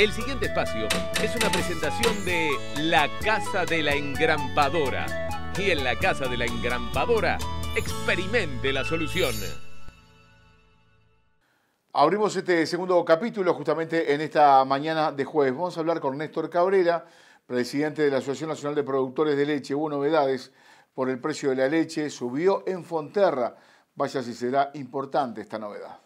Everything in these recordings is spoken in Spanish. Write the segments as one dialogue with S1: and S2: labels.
S1: El siguiente espacio es una presentación de La Casa de la Engrampadora. Y en la Casa de la Engrampadora, experimente la solución. Abrimos este segundo capítulo justamente en esta mañana de jueves. Vamos a hablar con Néstor Cabrera, presidente de la Asociación Nacional de Productores de Leche. Hubo novedades por el precio de la leche, subió en Fonterra. Vaya si será importante esta novedad.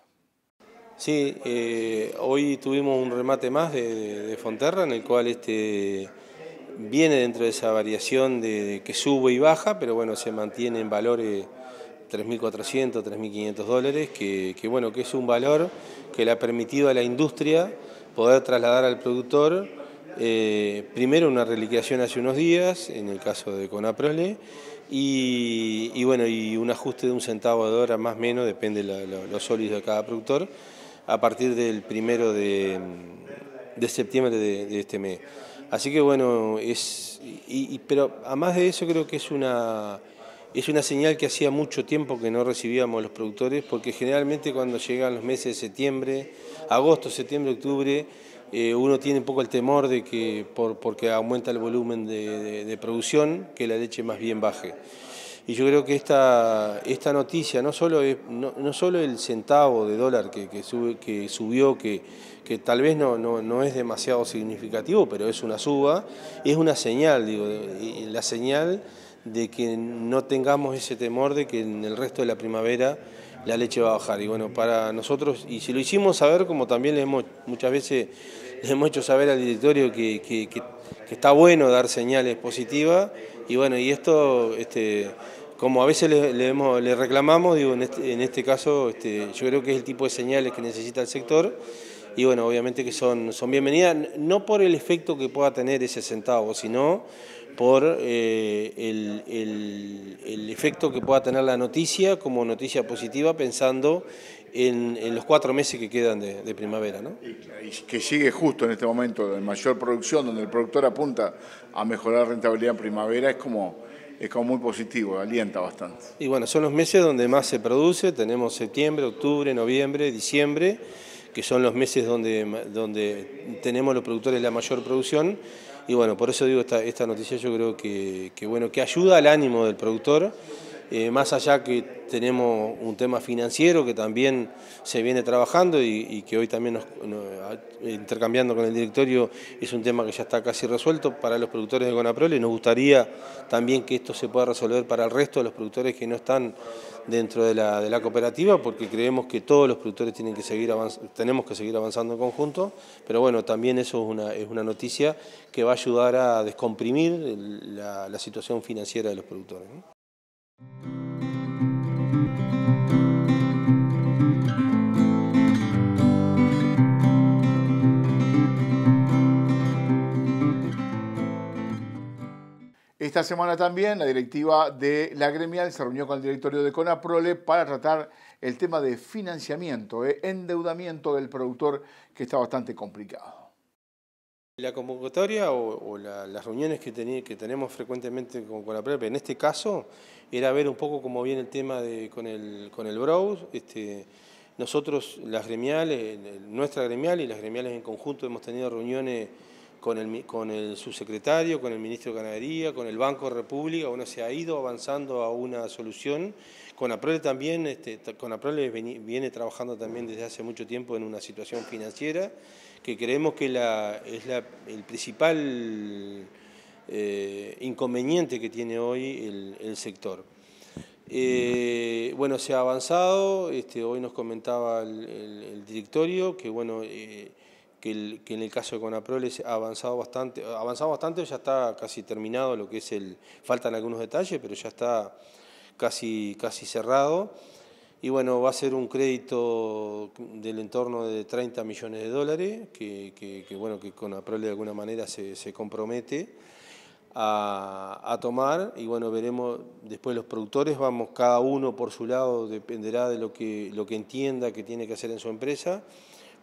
S2: Sí, eh, hoy tuvimos un remate más de, Fonterra, en el cual este, viene dentro de esa variación de, que sube y baja, pero bueno, se mantiene en valores 3.400, 3.500 dólares, que, bueno, que es un valor que le ha permitido a la industria poder trasladar al productor eh, primero una reliquiación hace unos días, en el caso de Conaprole, y, bueno, y un ajuste de un centavo de hora más o menos, depende de los sólidos de cada productor a partir del primero de, septiembre de, este mes. Así que bueno, es. Y, y, pero además de eso creo que es una. Es una señal que hacía mucho tiempo que no recibíamos los productores, porque generalmente cuando llegan los meses de septiembre, agosto, septiembre, octubre, eh, uno tiene un poco el temor de que por, porque aumenta el volumen de producción, que la leche más bien baje. Y yo creo que esta, esta noticia, no solo, es, no, solo el centavo de dólar que, subió, que, que tal vez no, no, es demasiado significativo, pero es una suba, es una señal, digo, la señal de que no tengamos ese temor de que en el resto de la primavera la leche va a bajar. Y bueno, para nosotros, y si lo hicimos saber, como también le hemos, muchas veces hemos hecho saber al directorio que que está bueno dar señales positivas y bueno, y esto, este, como a veces le, reclamamos, digo, en este, este caso este, yo creo que es el tipo de señales que necesita el sector y bueno, obviamente que son, son bienvenidas, no por el efecto que pueda tener ese centavo, sino por eh, el, efecto que pueda tener la noticia como noticia positiva, pensando en, los cuatro meses que quedan de, primavera. ¿no? Y, que sigue justo en este momento, de mayor producción, donde el productor
S1: apunta a mejorar la rentabilidad en primavera, es como es como muy positivo, alienta bastante.
S2: Y bueno, son los meses donde más se produce, tenemos septiembre, octubre, noviembre, diciembre, que son los meses donde, donde tenemos los productores la mayor producción. Y bueno, por eso digo esta, esta noticia, yo creo que, que bueno, que ayuda al ánimo del productor. Eh, más allá que tenemos un tema financiero que también se viene trabajando y, que hoy también intercambiando con el directorio es un tema que ya está casi resuelto para los productores de GONAPROLE, Nos gustaría también que esto se pueda resolver para el resto de los productores que no están dentro de la, cooperativa porque creemos que todos los productores tienen que seguir tenemos que seguir avanzando en conjunto, pero bueno, también eso es una, noticia que va a ayudar a descomprimir la, situación financiera de los productores.
S1: Esta semana también la directiva de la gremial se reunió con el directorio de Conaprole para tratar el tema de financiamiento, eh, endeudamiento del productor, que está bastante complicado.
S2: La convocatoria o, las reuniones que, tenemos frecuentemente con Conaprole, en este caso, era ver un poco cómo viene el tema con el, Browse. Este, nosotros, las gremiales, nuestra gremial y las gremiales en conjunto hemos tenido reuniones con el, subsecretario, con el ministro de Ganadería, con el Banco de República, uno se ha ido avanzando a una solución. Con Aprole también, este, con Aprole viene trabajando también desde hace mucho tiempo en una situación financiera que creemos que la, es el principal eh, inconveniente que tiene hoy el, sector. Eh, bueno, se ha avanzado, este, hoy nos comentaba el, directorio que bueno... Eh, que, en el caso de Conaprole ha avanzado bastante, eh, avanzado bastante, ya está casi terminado lo que es el, faltan algunos detalles, pero ya está casi, casi cerrado. Y bueno, va a ser un crédito del entorno de 30 millones de dólares, que, que bueno, que Conaprole de alguna manera se, compromete. A, tomar y bueno, veremos después los productores, vamos cada uno por su lado, dependerá de lo que, lo que entienda que tiene que hacer en su empresa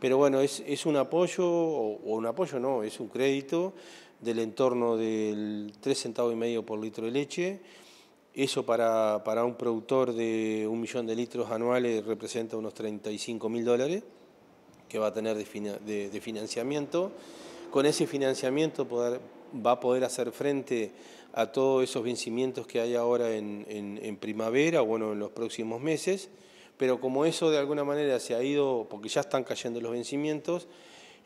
S2: pero bueno, es, un apoyo, o, un apoyo no, es un crédito del entorno del 3 centavos y medio por litro de leche. Eso para, un productor de un millón de litros anuales representa unos 35 mil dólares que va a tener de, financiamiento. Con ese financiamiento va a poder hacer frente a todos esos vencimientos que hay ahora en, en primavera, bueno, en los próximos meses pero como eso de alguna manera se ha ido, porque ya están cayendo los vencimientos,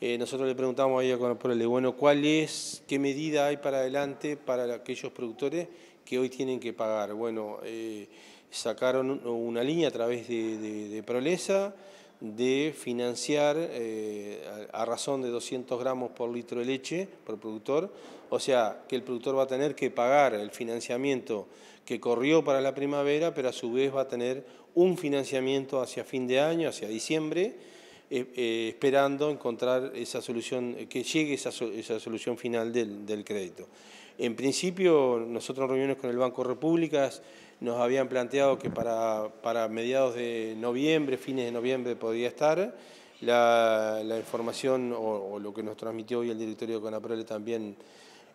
S2: eh, nosotros le preguntamos a ella bueno, ¿cuál es, qué medida hay para adelante para aquellos productores que hoy tienen que pagar? Bueno, eh, sacaron una línea a través de, de Prolesa de financiar eh, a razón de 200 gramos por litro de leche por productor, o sea que el productor va a tener que pagar el financiamiento que corrió para la primavera, pero a su vez va a tener un financiamiento hacia fin de año, hacia diciembre, eh, eh, esperando encontrar esa solución, eh, que llegue esa, solución final del, crédito. En principio, nosotros en reuniones con el Banco Repúblicas nos habían planteado que para, para mediados de noviembre, fines de noviembre podría estar. La, información o, lo que nos transmitió hoy el directorio de Conaprole también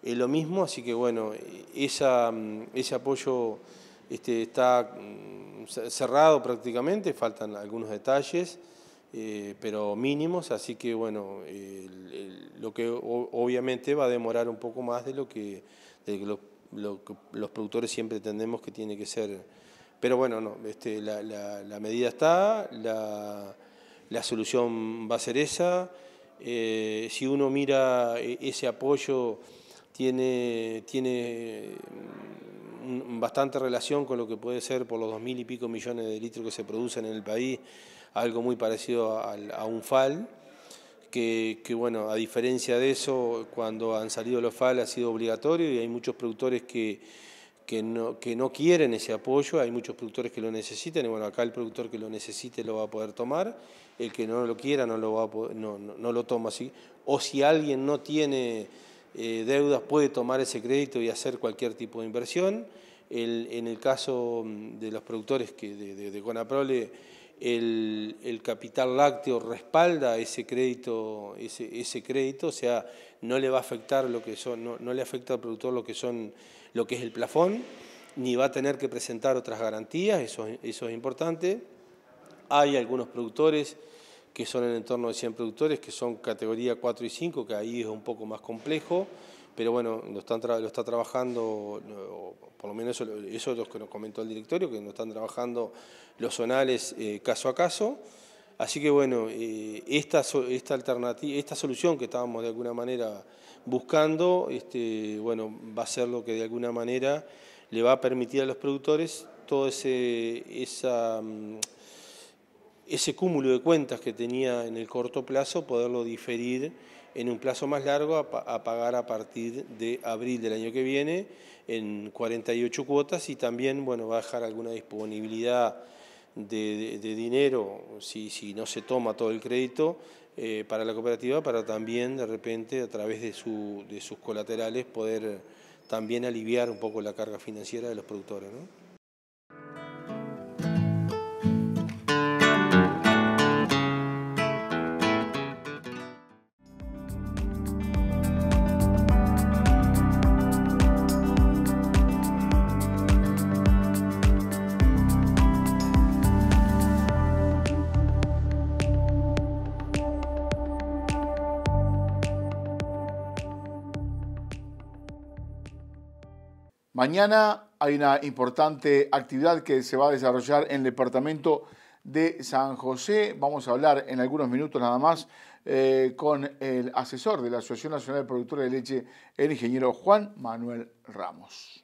S2: es lo mismo, así que bueno, mm, ese apoyo este, está mm, cerrado prácticamente, faltan algunos detalles, eh, pero mínimos, así que bueno, lo que obviamente va a demorar un poco más de lo que, los productores siempre entendemos que tiene que ser. Pero bueno, no, este, la, medida está, la, solución va a ser esa. Eh, si uno mira eh, ese apoyo, tiene, tiene bastante relación con lo que puede ser por los dos mil y pico millones de litros que se producen en el país, algo muy parecido a, un FAL, que, bueno, a diferencia de eso, cuando han salido los FAL ha sido obligatorio y hay muchos productores que, que, no, que no quieren ese apoyo, hay muchos productores que lo necesitan y bueno, acá el productor que lo necesite lo va a poder tomar, el que no lo quiera no lo, va no lo toma así, o si alguien no tiene eh, deudas puede tomar ese crédito y hacer cualquier tipo de inversión. en el caso mm, de los productores de, Conaprole, el, capital lácteo respalda ese crédito, ese, crédito, o sea, no le va a afectar lo que son, no, le afecta al productor lo que son, lo que es el plafón, ni va a tener que presentar otras garantías, eso, eso es importante. Hay algunos productores que son en el entorno de 100 productores, que son categoría 4 y 5, que ahí es un poco más complejo, pero bueno, lo, están lo está trabajando, por lo menos eso, es lo que nos comentó el directorio, que lo están trabajando los zonales eh, caso a caso. Así que bueno, eh, esta, esta, alternativa, esta solución que estábamos de alguna manera buscando, este, bueno, va a ser lo que de alguna manera le va a permitir a los productores todo ese, esa mm, ese cúmulo de cuentas que tenía en el corto plazo, poderlo diferir en un plazo más largo a, pagar a partir de abril del año que viene en 48 cuotas y también bueno, va a dejar alguna disponibilidad de, dinero si, no se toma todo el crédito eh, para la cooperativa para también de repente a través de, de sus colaterales poder también aliviar un poco la carga financiera de los productores.
S1: Mañana hay una importante actividad que se va a desarrollar en el departamento de San José. Vamos a hablar en algunos minutos nada más eh, con el asesor de la Asociación Nacional de Productores de Leche, el ingeniero Juan Manuel Ramos.